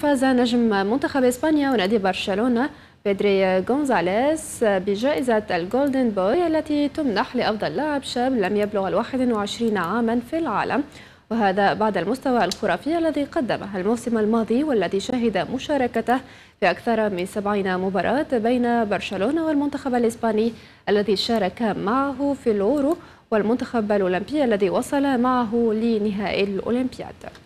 فاز نجم منتخب إسبانيا ونادي برشلونة بيدري غونزاليس بجائزة الجولدن بوي التي تمنح لأفضل لاعب شاب لم يبلغ ال 21 عاما في العالم وهذا بعد المستوى الخرافي الذي قدمه الموسم الماضي والذي شهد مشاركته في أكثر من 70 مباراة بين برشلونة والمنتخب الإسباني الذي شارك معه في الأورو والمنتخب الأولمبي الذي وصل معه لنهائي الأولمبياد